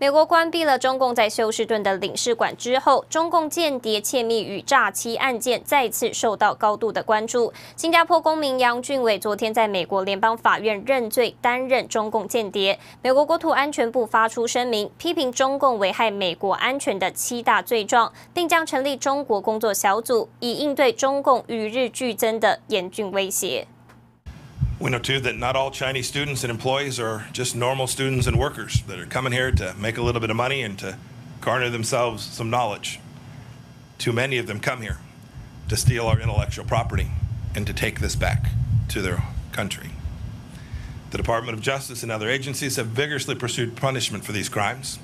美国关闭了中共在休斯顿的领事馆之后，中共间谍窃密与诈欺案件再次受到高度的关注。新加坡公民杨俊伟昨天在美国联邦法院认罪，担任中共间谍。美国国土安全部发出声明，批评中共危害美国安全的七大罪状，并将成立中国工作小组，以应对中共与日俱增的严峻威胁。We know too that not all Chinese students and employees are just normal students and workers that are coming here to make a little bit of money and to garner themselves some knowledge. Too many of them come here to steal our intellectual property and to take this back to their country. The Department of Justice and other agencies have vigorously pursued punishment for these crimes.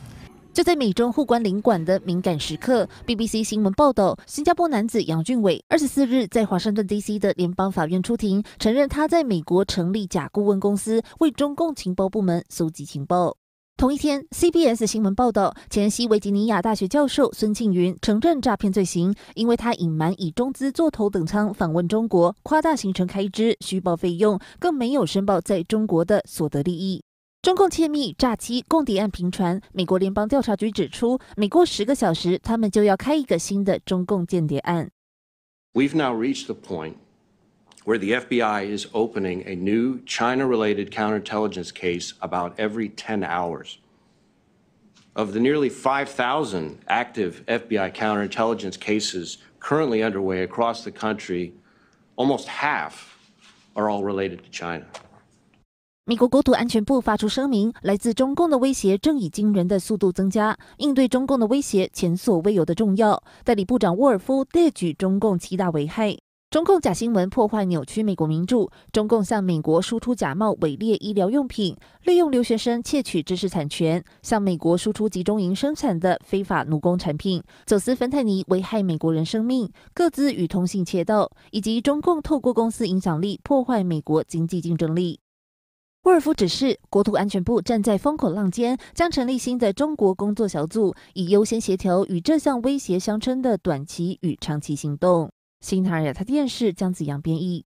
就在美中互关领馆的敏感时刻，BBC 新闻报道，新加坡男子杨俊伟二十四日在华盛顿 D.C. 的联邦法院出庭，承认他在美国成立假顾问公司，为中共情报部门搜集情报。同一天，CBS 新闻报道，前西维吉尼亚大学教授孙庆云承认诈骗罪行，因为他隐瞒以中资做头等舱访问中国，夸大行程开支，虚报费用，更没有申报在中国的所得利益。中共泄密诈欺共谍案频传，美国联邦调查局指出，每过十个小时，他们就要开一个新的中共间谍案。have now reached the point where the FBI is opening a new China-related counterintelligence case about every 10 hours. Of the nearly 5,000 active FBI counterintelligence cases currently underway across the country, almost half are all related to China. 美国国土安全部发出声明，来自中共的威胁正以惊人的速度增加，应对中共的威胁前所未有的重要。代理部长沃尔夫列举中共七大危害：中共假新闻破坏、扭曲美国民主；中共向美国输出假冒伪劣医疗用品；利用留学生窃取知识产权；向美国输出集中营生产的非法奴工产品；走私芬太尼危害美国人生命；各自与通信窃盗，以及中共透过公司影响力破坏美国经济竞争力。沃尔夫指示国土安全部站在风口浪尖，将成立新的中国工作小组，以优先协调与这项威胁相称的短期与长期行动。新塔尔亚太电视，姜子阳编译。